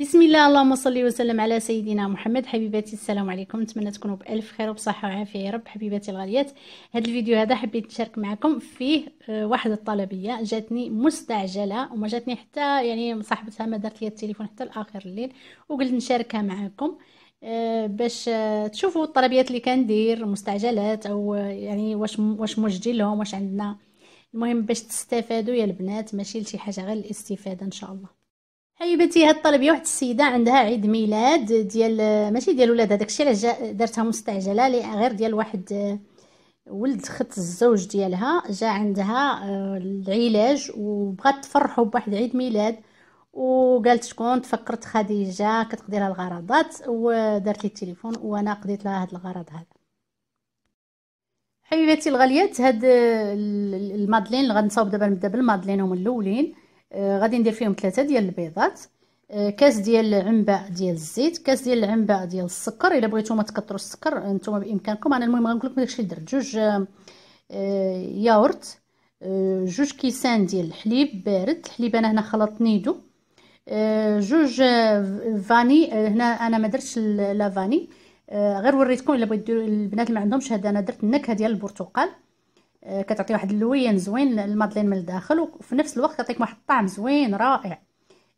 بسم الله اللهم صل وسلم على سيدنا محمد حبيباتي السلام عليكم نتمنى تكونوا بالف خير وبصحه وعافيه يا رب حبيباتي الغاليات هذا الفيديو هذا حبيت نشارك معكم فيه آه، واحد الطلبيه جاتني مستعجله وما جاتني حتى يعني صاحبتها ما دارت لي التليفون حتى لاخر الليل وقلت نشاركها معكم آه، باش آه، تشوفوا الطلبيات اللي كندير مستعجلات او يعني واش واش مجدي لهم واش عندنا المهم باش تستفادوا يا البنات ماشي لشي حاجه غير الاستفاده ان شاء الله حبيبتي أيوة هاد الطلبيه واحد السيده عندها عيد ميلاد ديال ماشي ديال ولادها داكشي علاش دارتها مستعجله غير ديال واحد ولد خت الزوج ديالها جا عندها آه، العلاج وبغات تفرحو بواحد عيد ميلاد وقالت شكون تفكرت خديجه كتقضي لها الغرضات ودارت لي التليفون وانا قضيت لها هاد الغرض هذا حبيباتي الغاليات هاد المادلين اللي غنصاوب دابا نبدا بالمادلين هما الاولين آه، غادي ندير فيهم ثلاثة ديال البيضات آه، كاس ديال العنبة ديال الزيت كاس ديال العنبة ديال السكر الا بغيتو تكثروا السكر نتوما بامكانكم انا المهم غنقول لكم داكشي درت جوج آه، ياورت جوج كيسان ديال الحليب بارد الحليب انا هنا خلطت نيدو جوج فاني هنا انا ما درتش لا فاني غير وريتكم الا بغيتو البنات اللي ما عندهمش هذا انا درت النكهه ديال البرتقال آه، كتعطي واحد اللوين زوين للمادلين من الداخل وفي نفس الوقت كتعطيك واحد الطعم زوين رائع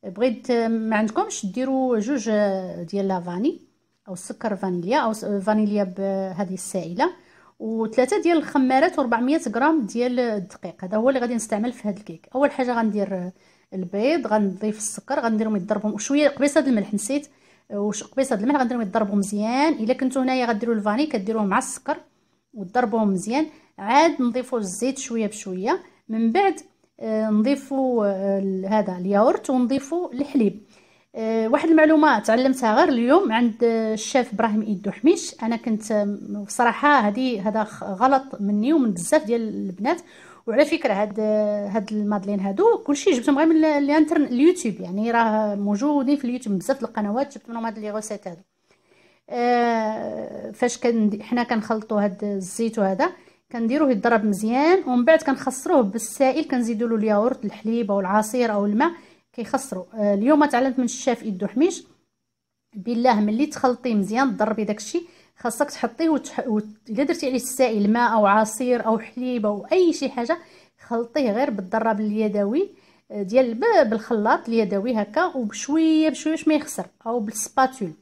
بغيت آه، ما عندكمش ديروا جوج آه، ديال لافاني او السكر فانيليا او فانيليا بهذه السائله وثلاثه ديال الخمارات و400 غرام ديال الدقيق هذا هو اللي غادي نستعمل في هذا الكيك اول حاجه غندير البيض غنضيف السكر غنديرهم يضربهم شويه قبيصه د الملح نسيت وقبيصه د الملح غنديرهم يضربهم مزيان الا كنتو هنايا غديروا الفاني كديروه مع السكر وتضربوهم مزيان عاد نضيفوا الزيت شويه بشويه من بعد آه، نضيفوا آه، هذا الياورت ونضيفوا الحليب آه، واحد المعلومه تعلمتها غير اليوم عند الشيف ابراهيم ايدو حميش انا كنت بصراحه هذه هذا غلط مني ومن بزاف ديال البنات وعلى فكره هاد هاد المادلين هادو كلشي جبتهم غير من الانترن اليوتيوب يعني راه موجودين في اليوتيوب بزاف القنوات جبت منهم هاد لي غوسيت هادو فاش كن حنا كنخلطوا هاد الزيت وهذا كنديروه يضرب مزيان ومن بعد كنخسروه بالسائل كنزيدوا له الياورت الحليب او العصير او الماء كيخسروا آه اليوم تعلمت من الشاف يدو حميش بالله ملي تخلطيه مزيان ضربي داكشي خاصك تحطيه وتح... و... الا درتي عليه السائل ماء او عصير او حليب او اي شي حاجه خلطيه غير بالضراب اليدوي آه، ديال بالخلاط اليدوي هكا وبشويه بشويه باش ما يخسر او بالسباتول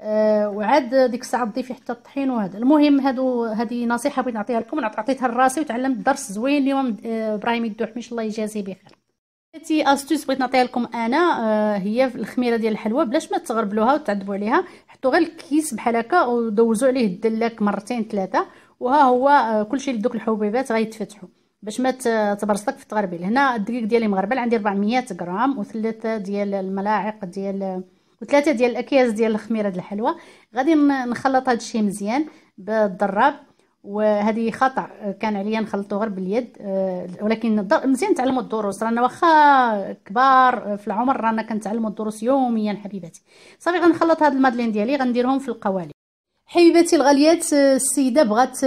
آه، وعاد ديك الساعه تضيفي حتى الطحين وهذا المهم هادو هذه نصيحه بغيت نعطيها لكم عطيتها لراسي وتعلمت درس زوين اليوم آه، ابراهيم الدوحميش الله يجازيه بخير تي استوس بغيت نعطيها لكم انا آه، هي هي الخميره ديال الحلوى بلاش ما تغربلوها وتعذبوا عليها حطوا غير الكيس بحال هكا ودوزوا عليه الدلاك مرتين ثلاثه وها هو كلشي لدوك الحبيبات غيتفتحوا باش ما تبرصلك في التغربيل هنا الدقيق ديالي مغربل عندي 400 غرام وثلاثه ديال الملاعق ديال وثلاثه ديال الاكياس ديال الخميره ديال الحلوى غادي نخلط هذا الشيء مزيان بالضراب وهذه خطا آه، كان عليا نخلطو غير باليد آه، ولكن مزيان تعلموا الدروس رانا واخا كبار آه، في العمر رانا كنتعلموا الدروس يوميا حبيباتي صافي غنخلط هاد المادلين ديالي غنديرهم في القوالب حبيباتي الغاليات السيده بغات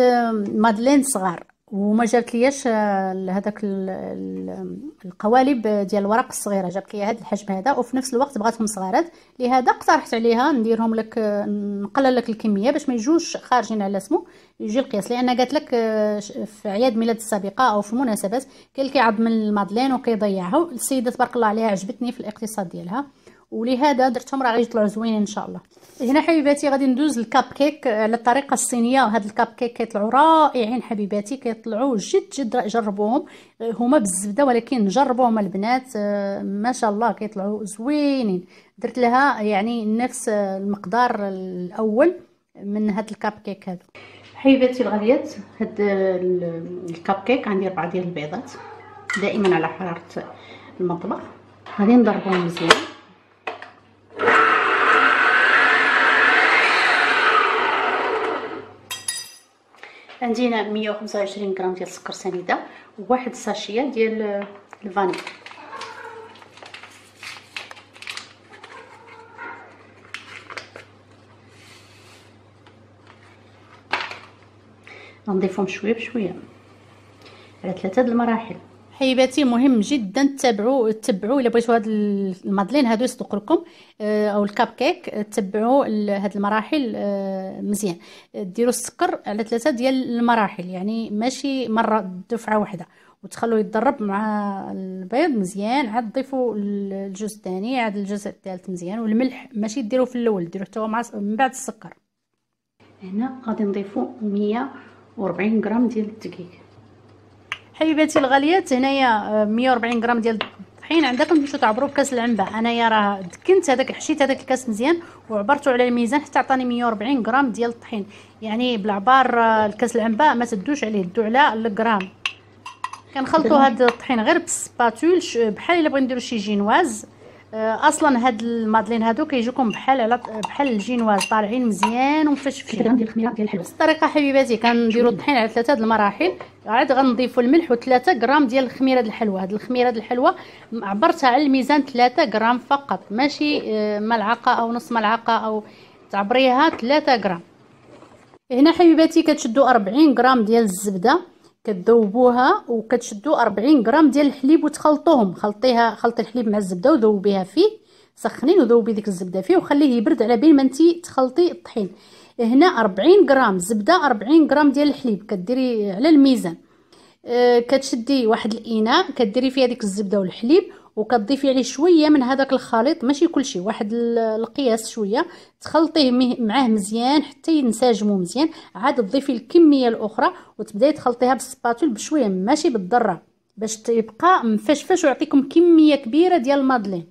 مادلين صغار وما جابت ليش هذاك القوالب ديال الورق الصغيره جابت لي هذا الحجم هذا وفي نفس الوقت بغاتهم صغارات لهذا اقترحت عليها نديرهم لك نقلل لك الكميه باش ما يجوش خارجين على سمو يجي القياس لان قالت لك في اعياد ميلاد السابقه او في المناسبات كاين اللي كيعض من المادلين وكيضيعها السيده تبارك الله عليها عجبتني في الاقتصاد ديالها ولهذا درتهم راه غيطلعوا زوينين ان شاء الله هنا حبيباتي غادي ندوز الكاب كيك على آه، الطريقه الصينيه هاد الكاب كيك كيطلعوا رائعين حبيباتي كيطلعوا جد جد جربوهم آه، هما بالزبده ولكن جربوهم البنات آه، ما شاء الله كيطلعوا زوينين درت لها يعني نفس المقدار الاول من هاد الكاب كيك هادو حبيباتي الغاليات هاد الكاب كيك عندي ربعه ديال البيضات دائما على حراره المطبخ غادي نضربهم مزيان عندينا 125 غرام ديال السكر سنيده وواحد ساشيه ديال الفاني غنضيفهم شويه بشويه على ثلاثه د المراحل حبيباتي مهم جدا تتبعوا تتبعوا الا بغيتوا هاد المادلين هادو يصدقوا لكم آه، او الكاب كيك تتبعوا هاد المراحل آه، مزيان ديروا السكر على ثلاثه ديال المراحل يعني ماشي مره دفعه واحده وتخلوه يتضرب مع البيض مزيان عاد ضيفوا الجزء الثاني عاد الجزء الثالث مزيان والملح ماشي ديروه في الاول ديروه حتى مع من بعد السكر هنا غادي نضيفوا 140 غرام ديال الدقيق حبيباتي الغاليات هنايا 140 آه، غرام ديال الطحين عندكم تمشيو تعبروا بكاس العنبه انايا راه دكنت هذاك حشيت هذاك الكاس مزيان وعبرته على الميزان حتى عطاني 140 غرام ديال الطحين يعني بالعبار آه، الكاس العنبه ما تدوش عليه دو على الغرام كنخلطوا هاد الطحين غير بالسباتول بحال الا بغينا نديروا شي جينواز آه، اصلا هاد المادلين هادو كيجيكم بحال على بحال الجينواز طالعين مزيان ومفشفشين غندير الخميره ديال الحلوى الطريقه حبيباتي كنديروا الطحين على ثلاثه د المراحل عاد غنضيفوا الملح و3 غرام ديال الخميره ديال الحلوى هاد الخميره ديال الحلوى عبرتها على الميزان 3 غرام فقط ماشي آه، ملعقه او نص ملعقه او تعبريها 3 غرام هنا حبيباتي كتشدوا 40 غرام ديال الزبده كتذوبوها وكتشدوا 40 غرام ديال الحليب وتخلطوهم خلطيها خلطي الحليب مع الزبده وذوبيها فيه سخنين وذوبي ديك الزبده فيه وخليه يبرد على بين ما انت تخلطي الطحين هنا 40 غرام زبده 40 غرام ديال الحليب كديري على الميزان أه كتشدي واحد الاناء كديري فيه ديك الزبده والحليب وكتضيفي عليه شويه من هذاك الخليط ماشي كلشي واحد القياس شويه تخلطيه معاه مزيان حتى ينسجموا مزيان عاد تضيفي الكميه الاخرى وتبداي تخلطيها بالسباتول بشويه ماشي بالضره باش تبقى مفشفش ويعطيكم كميه كبيره ديال المادلين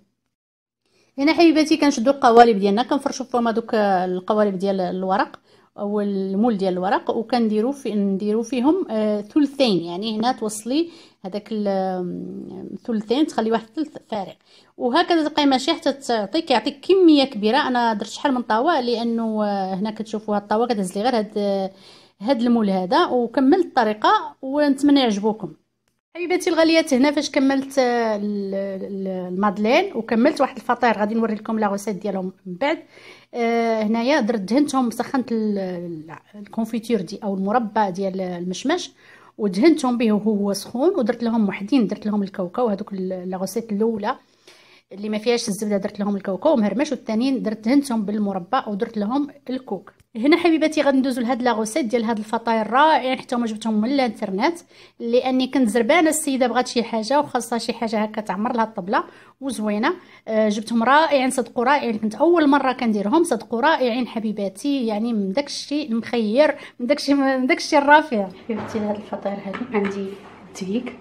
هنا حبيباتي كنشدو القوالب ديالنا كنفرشوا فيهم هذوك القوالب ديال الورق او المول ديال الورق وكنديروا في نديروا فيهم آه، ثلثين يعني هنا توصلي هذاك الثلثين تخلي واحد الثلث فارغ وهكذا تبقاي ماشي حتى تعطيك يعطيك كميه كبيره انا درت شحال من طاوه لانه هنا كتشوفوا هاد الطاوه كتهز لي غير هاد هاد المول هذا وكملت الطريقه ونتمنى يعجبوكم حبيباتي الغاليات هنا فاش كملت المادلين وكملت واحد الفطير غادي نوري لكم لا غوسيت ديالهم من بعد آه هنايا درت دهنتهم سخنت الكونفيتير دي او المربى ديال المشمش ودهنتهم به وهو سخون ودرت لهم وحدين درت لهم الكاوكاو هذوك لاغوسيت الاولى اللي ما فيهاش الزبده درت لهم الكاوكاو مهرمش والثانيين درت دهنتهم بالمربى ودرت لهم الكوك هنا حبيباتي غندوزو لهاد لا غوسيت ديال هاد الفطاير رائعين حتى هما جبتهم من الانترنت لاني كنت زربانه السيده بغات شي حاجه وخاصها شي حاجه هكا تعمر لها الطبله وزوينه آه جبتهم رائعين صدقوا رائعين كنت اول مره كنديرهم صدقوا رائعين حبيباتي يعني من داكشي المخير مخير من داكشي من داكشي الرافع الرفيع حبيبتي هاد الفطاير هادي عندي تيك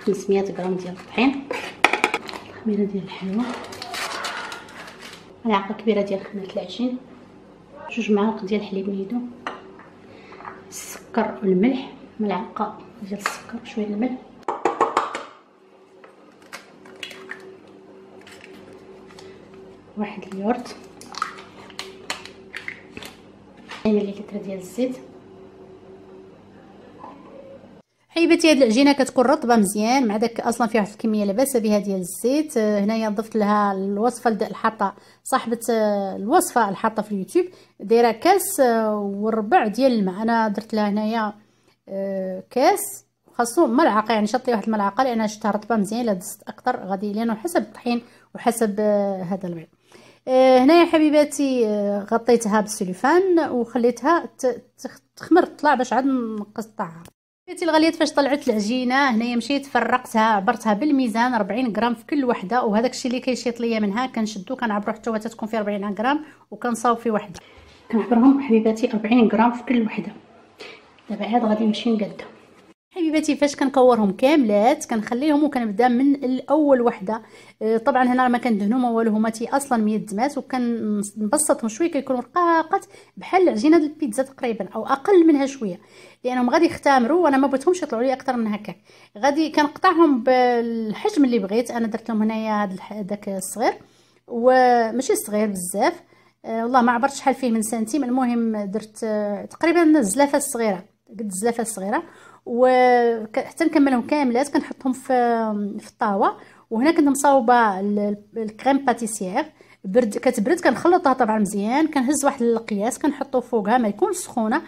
500 غرام ديال الطحين خميره ديال الحلوه ملعقه كبيره ديال خميره العجين جوج معالق ديال حليب ميدو السكر والملح ملعقه ديال السكر شويه الملح واحد اليورت 2 كتر ديال الزيت حبيباتي هاد العجينه كتكون رطبه مزيان مع داك اصلا فيها واحد الكميه لاباسه بها ديال الزيت آه، هنايا ضفت لها الوصفه الحاطه صاحبه آه، الوصفه الحاطه في اليوتيوب دايره كاس آه، وربع ديال الماء انا درت لها هنايا كاس خاصو ملعقه يعني شطي واحد الملعقه لان شتها رطبه مزيان الا دزت اكثر غادي لانه حسب الطحين وحسب هذا البيض هنايا حبيباتي غطيتها بالسوليفان وخليتها تخمر تطلع باش عاد نقص طعمها شفتي الغاليه فاش طلعت العجينه هنايا مشيت فرقتها عبرتها بالميزان 40 غرام في كل وحده وهذاك الشيء اللي كيشيط ليا منها كنشدو كنعبرو حتى هو تتكون فيه 40 غرام وكنصاوب في وحده كنعبرهم حبيباتي 40 غرام في كل وحده دابا عاد غادي نمشي نقادها حبيباتي فاش كنكورهم كاملات كنخليهم وكنبدا من الاول وحده آه، طبعا هنا ما كندهنهم والو هما تي اصلا ميدمات وكنبسطهم شويه كيكونوا رقاقات بحال عجينه البيتزا تقريبا او اقل منها شويه لانهم غادي يختامروا وانا ما بغيتهمش يطلعوا لي اكثر من هكاك غادي كنقطعهم بالحجم اللي بغيت انا درت لهم هنايا هذا داك الصغير وماشي صغير بزاف أه والله ما عبرت شحال فيه من سنتيم المهم درت أه تقريبا الزلافه الصغيره قد الزلافه الصغيره وحتى نكملهم كاملات كنحطهم في في الطاوه وهنا كنت مصاوبه الكريم باتيسيير برد كتبرد كنخلطها طبعا مزيان كنهز واحد القياس كنحطو فوقها ما يكون سخونه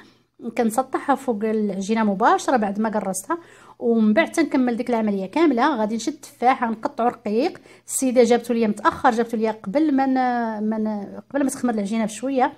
كنسطحها فوق العجينه مباشره بعد ما قرصتها ومن بعد تنكمل ديك العمليه كامله غادي نشد التفاح نقطعو رقيق السيده جابته ليا متاخر جابته ليا قبل ما من قبل ما تخمر العجينه بشويه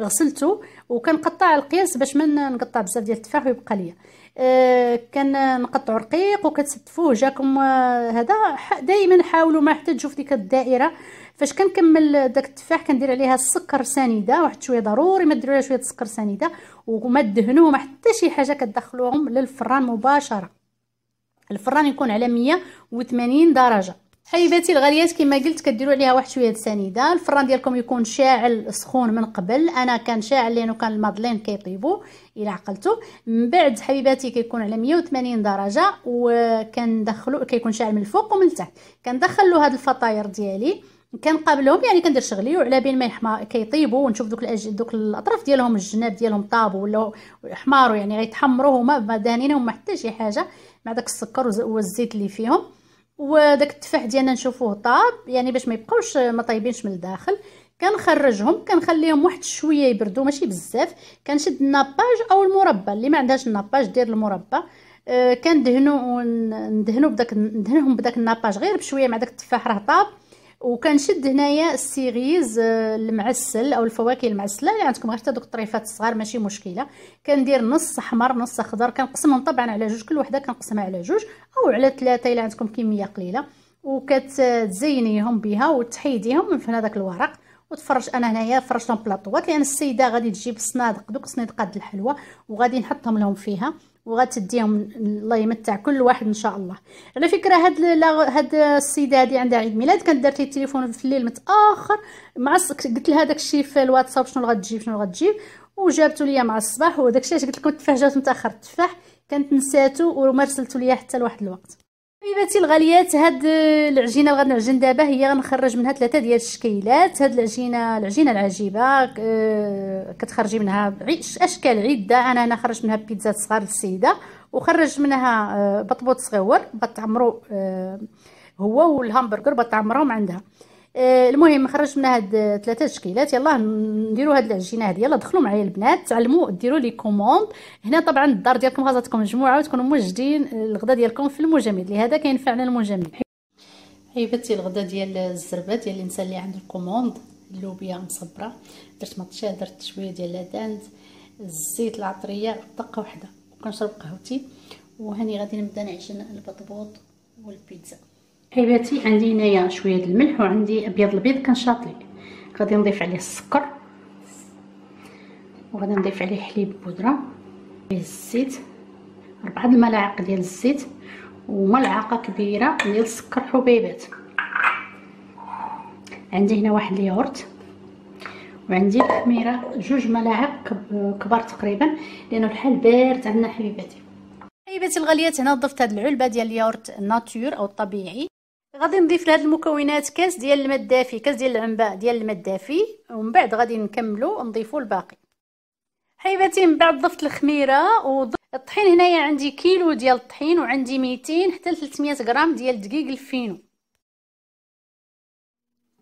غسلته وكنقطع القياس باش ما نقطع بزاف ديال التفاح ويبقى ليا آه، كان نقطعوا رقيق وكتستفوه جاكم آه، هذا دائما حاولوا ما حتى تشوف ديك الدائره فاش كنكمل داك التفاح كندير عليها السكر سنيده واحد شويه ضروري ما ديروا شويه السكر سنيده وما دهنوه ما حتى شي حاجه كتدخلوهم للفران مباشره الفران يكون على 180 درجه حبيباتي الغاليات كما قلت كديروا عليها واحد شويه السنيده الفران ديالكم يكون شاعل سخون من قبل انا كان شاعل لانه كان المادلين كيطيبوا الا عقلتو من بعد حبيباتي كيكون على 180 درجه وكندخلو كيكون شاعل من الفوق ومن التحت كندخل له هاد الفطاير ديالي كنقابلهم يعني كندير شغلي وعلى بين ما يحمى كيطيبوا ونشوف دوك الأج... دوك الاطراف ديالهم الجناب ديالهم طابوا ولا حمارو يعني غيتحمروا هما ما دانينهم حتى شي حاجه مع داك السكر والزيت اللي فيهم وداك التفاح ديالنا نشوفوه طاب يعني باش ما يبقاوش آه، ما طايبينش من الداخل كنخرجهم كنخليهم واحد شويه يبردوا ماشي بزاف كنشد الناباج او المربى اللي ما عندهاش الناباج دير المربى أه كندهنو ندهنو بداك ندهنهم بداك الناباج غير بشويه مع داك التفاح راه طاب وكنشد هنايا السيغيز آه، المعسل او الفواكه المعسله اللي يعني عندكم غير حتى دوك الطريفات الصغار ماشي مشكله كندير نص احمر نص اخضر كنقسمهم طبعا على جوج كل وحده كنقسمها على جوج او على ثلاثه الا عندكم كميه قليله وكتزينيهم بها وتحيديهم من فين هذاك الورق وتفرج انا هنايا فرشتهم بلاطوات لان يعني السيده غادي تجيب الصنادق دوك صنادقات الحلوى وغادي نحطهم لهم فيها وغتديهم الله يمتع كل واحد ان شاء الله على فكره هاد هاد السيده هادي عندها عيد ميلاد كانت دارت التليفون في الليل متاخر مع قلت لها داكشي في الواتساب شنو غتجيب شنو غتجيب وجابته ليا مع الصباح وداكشي علاش قلت لكم التفاح جات متاخر التفاح كانت نساتو وما رسلتو ليا حتى لواحد الوقت حبيباتي الغاليات هاد العجينه اللي غنعجن دابا هي غنخرج منها ثلاثه ديال الشكيلات هاد العجينه العجينه العجيبه آه، كتخرجي منها اشكال عده انا هنا خرجت منها بيتزا صغار للسيده وخرج منها آه، بطبوط صغيور بتعمرو آه، هو والهامبرجر بتعمرهم عندها آه، المهم خرجت منها هاد ثلاثه تشكيلات يلاه نديروا هاد العجينه هادي يلاه دخلوا معايا البنات تعلموا ديروا لي كوموند هنا طبعا الدار ديالكم تكون مجموعه وتكونوا موجدين الغداء ديالكم في المجمد لهذا كينفعنا المجمد حيبتي أيوة، الغداء ديال الزربه ديال الانسان اللي عنده الكوموند اللوبيا مصبره درت مطشه درت شويه ديال لاداند الزيت العطريه طقه واحده وكنشرب قهوتي وهاني غادي نبدا نعجن البطبوط والبيتزا حبيباتي عندي هنايا شويه الملح وعندي ابيض البيض كنشاطلي غادي نضيف عليه السكر وغادي نضيف عليه حليب بودره الزيت ربعة الملاعق ديال الزيت وملعقه كبيره ديال السكر حبيبات عندي هنا واحد الياغورت وعندي الخميره جوج ملاعق كبار تقريبا لانه الحال بارد عندنا حبيباتي حبيباتي الغاليات هنا ضفت هاد العلبه ديال الياغورت ناتور او الطبيعي غادي نضيف لهاد المكونات كاس ديال الماء الدافي كاس ديال العنباء ديال الماء الدافي ومن بعد غادي نكملو نضيفو الباقي حبيباتي من بعد ضفت الخميره و الطحين هنايا عندي كيلو ديال الطحين وعندي 200 حتى 300 غرام ديال دقيق الفينو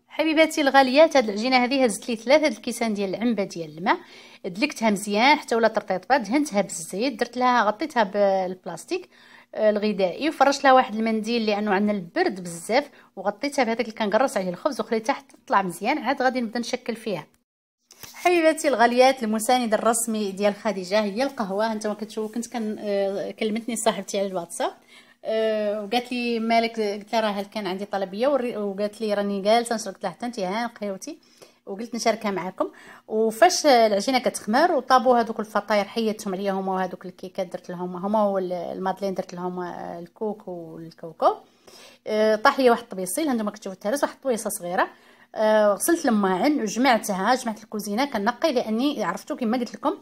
حبيباتي الغاليات هاد العجينه هذه هزت لي ثلاثه الكيسان ديال العنبه ديال الماء دلكتها مزيان حتى ولات رطيطه دهنتها بالزيت درت لها غطيتها بالبلاستيك آه، الغذائي وفرشت لها واحد المنديل لانه عندنا البرد بزاف وغطيتها بهذاك اللي كنقرص عليه الخبز وخليتها حتى تطلع مزيان عاد غادي نبدا نشكل فيها حبيباتي الغاليات المساند الرسمي ديال خديجه هي القهوه انتما كتشوفوا كنت كان آه، كلمتني صاحبتي على الواتساب أه وقالت لي مالك قلت لها راه كان عندي طلبيه وقالت لي راني جالسه شربت لها حتى ها قهوتي وقلت نشاركها معكم وفاش العجينه كتخمر وطابو هذوك الفطاير حيدتهم هما وهذوك الكيكات درت لهم هما والمادلين درت لهم الكوك والكوكو أه، طاح لي واحد الطبيصيل هانتوما كتشوفوا الترس واحد الطويصه صغيره أه، غسلت الماعن وجمعتها جمعت الكوزينه كنقي لاني عرفتو كما قلت لكم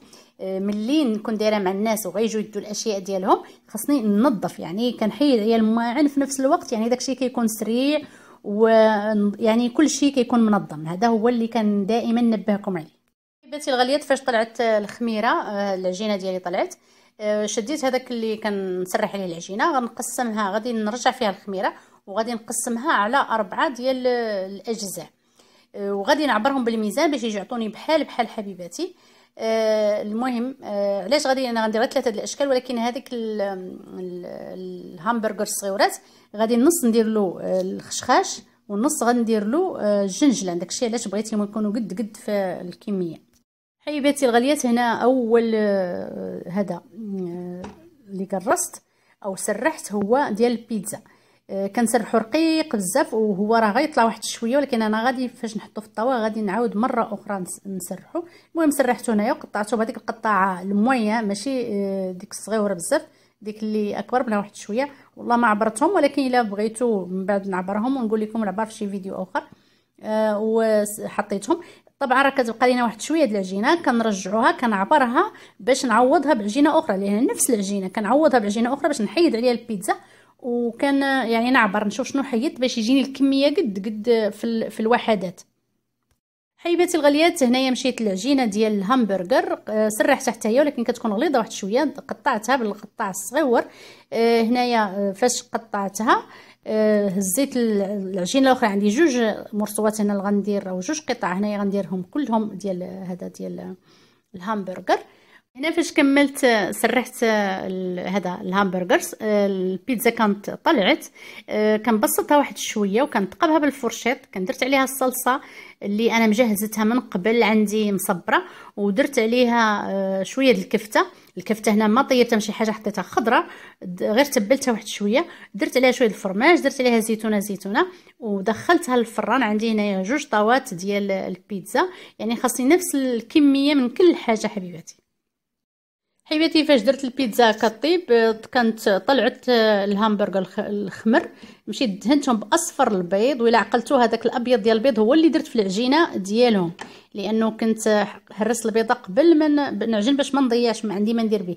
أه، ملي نكون دايره مع الناس وغيجيو يدوا الاشياء ديالهم خاصني ننظف يعني كنحيد عليا الماعن في نفس الوقت يعني داكشي كيكون سريع ويعني كل شيء كيكون منظم هذا هو اللي كان دائما نبهكم عليه حبيباتي الغاليات فاش طلعت الخميره آه، العجينه ديالي طلعت آه، شديت هذاك اللي كنسرح عليه العجينه غنقسمها غادي نرجع فيها الخميره وغادي نقسمها على أربعة ديال الأجزاء آه، وغادي نعبرهم بالميزان باش يجي يعطوني بحال بحال حبيباتي آه، المهم علاش آه، غادي انا غندير ثلاثه الاشكال ولكن هذيك الهامبرغر الصغيرات غادي نص ندير له آه، الخشخاش والنص غندير له الجنجلان داكشي علاش بغيتهم يكونوا قد قد في الكميه حبيباتي الغاليات هنا اول هذا اللي قرصت او سرحت هو ديال البيتزا كنسرحو رقيق بزاف وهو راه غيطلع واحد شويه ولكن انا غادي فاش نحطو في الطاوه غادي نعاود مره اخرى نسرحو المهم سرحته هنايا وقطعته بهذيك القطاعه المويه ماشي آه، ديك الصغيره بزاف ديك اللي اكبر منها واحد شويه والله ما عبرتهم ولكن الا بغيتو من بعد نعبرهم ونقول لكم العبر في شي فيديو اخر آه وحطيتهم طبعا راه كتبقى لينا واحد شويه د العجينه كنرجعوها كنعبرها باش نعوضها بعجينه اخرى لان نفس العجينه كنعوضها بعجينه اخرى باش نحيد عليها البيتزا وكان يعني نعبر نشوف شنو حيدت باش يجيني الكميه قد قد في, ال... في الوحدات حبيباتي الغليات هنايا مشيت العجينه ديال الهامبرجر آه، سرحتها حتى هي ولكن كتكون غليظه واحد شويه قطعتها بالقطاع الصغيور آه، هنايا آه، فاش قطعتها هزيت العجينه الاخرى عندي جوج مرصوات هنا غندير او جوج قطع هنايا غنديرهم كلهم ديال هذا ديال الهامبرجر هنا فاش كملت سرحت هذا الهامبرجرز البيتزا كانت طلعت آه، كنبسطها واحد شويه وكنتقبها بالفرشيط كندرت عليها الصلصه اللي انا مجهزتها من قبل عندي مصبره ودرت عليها آه، شويه ديال الكفته الكفته هنا ما طيبتها شي حاجه حطيتها خضراء غير تبلتها واحد شويه درت عليها شويه الفرماج درت عليها زيتونه زيتونه ودخلتها للفران عندي هنايا جوج طاوات ديال البيتزا يعني خاصني نفس الكميه من كل حاجه حبيباتي حبيباتي فاش درت البيتزا كطيب آه، كانت طلعت آه، الهامبرغر الخمر مشيت دهنتهم باصفر البيض ولا عقلتو هذاك الابيض ديال البيض هو اللي درت في العجينه ديالهم لانه كنت هرست آه، البيضه قبل ما نعجن باش ما نضيعش ما عندي ما ندير به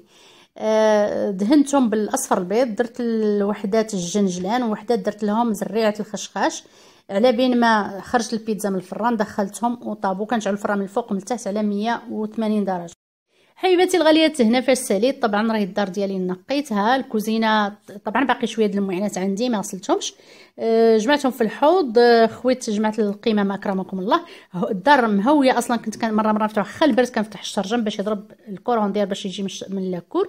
دهنتهم بالاصفر البيض درت الوحدات الجنجلان وحدات درت لهم زريعه الخشخاش على بين ما خرجت البيتزا من الفران دخلتهم وطابو كنجعل الفران من الفوق من التحت على 180 درجه حبيباتي الغاليات هنا فاش ساليت طبعا راهي الدار ديالي نقيتها الكوزينه طبعا باقي شويه د المعينات عندي ما غسلتهمش أه، جمعتهم في الحوض أه، خويت جمعت القمامه اكرمكم الله الدار مهويه اصلا كنت كان مره مره نفتح خل البرد كنفتح الشرجم باش يضرب الكورون ديال باش يجي من لاكور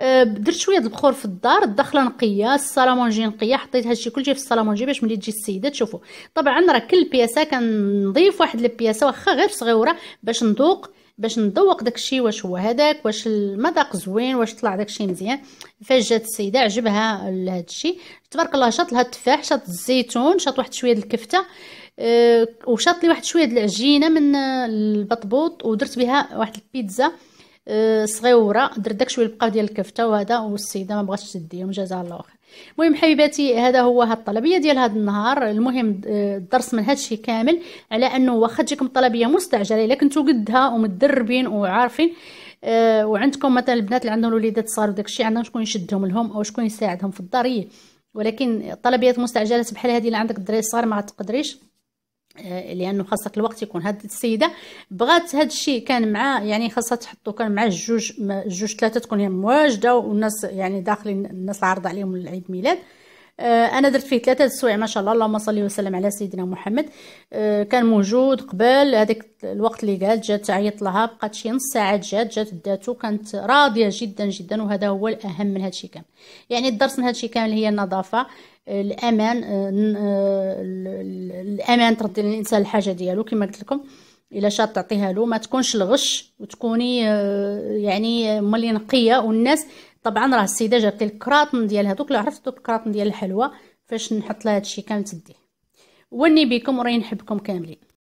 أه، درت شويه د البخور في الدار الدخله نقيه الصالونجي نقيه حطيت هادشي كلشي في الصالونجي باش ملي تجي السيده تشوفو طبعا راه كل بياسه كنضيف واحد البياسه واخا غير صغيره باش نذوق باش نذوق داكشي واش هو هذاك واش المذاق زوين واش طلع داكشي مزيان فاش جات السيده عجبها هادشي تبارك الله شاط لها التفاح شاط الزيتون شاط واحد شويه الكفته أه وشاط لي واحد شويه العجينه من البطبوط ودرت بها واحد البيتزا أه صغيره درت داك شويه بقاو ديال الكفته وهذا والسيده ما بغاتش تديهم جزاها الله خير المهم حبيباتي هذا هو هاد الطلبيه ديال هاد النهار المهم آه، الدرس من الشيء كامل على انه واخا تجيكم طلبيه مستعجله الا كنتو قدها ومتدربين وعارفين آه وعندكم مثلا البنات اللي عندهم الوليدات وداك داكشي عندهم شكون يشدهم لهم او شكون يساعدهم في الدار ولكن طلبيات مستعجلات بحال هذه اللي عندك الدراري الصغار ما تقدريش آه، لانه خاصك الوقت يكون هاد السيده بغات هاد الشيء كان مع يعني خاصها تحطو كان مع جوج جوج ثلاثه تكون هي مواجده والناس يعني داخلين الناس عارضه عليهم العيد ميلاد آه، انا درت فيه ثلاثه السوايع ما شاء الله اللهم صل وسلم على سيدنا محمد آه، كان موجود قبل هذاك الوقت اللي قالت جات عيط لها بقات شي نص ساعه جات جات داتو كانت راضيه جدا جدا وهذا هو الاهم من الشيء كامل يعني الدرس من الشيء كامل هي النظافه آه، الامان الامان تردي للانسان الحاجه ديالو كما قلت لكم الا شاط تعطيها له ما تكونش الغش وتكوني يعني ملي نقيه والناس طبعا راه السيده جابت لي الكراطن ديال هذوك لو عرفت دوك الكراطن ديال الحلوى فاش نحط لها هادشي كامل تديه وني بكم وراني نحبكم كاملين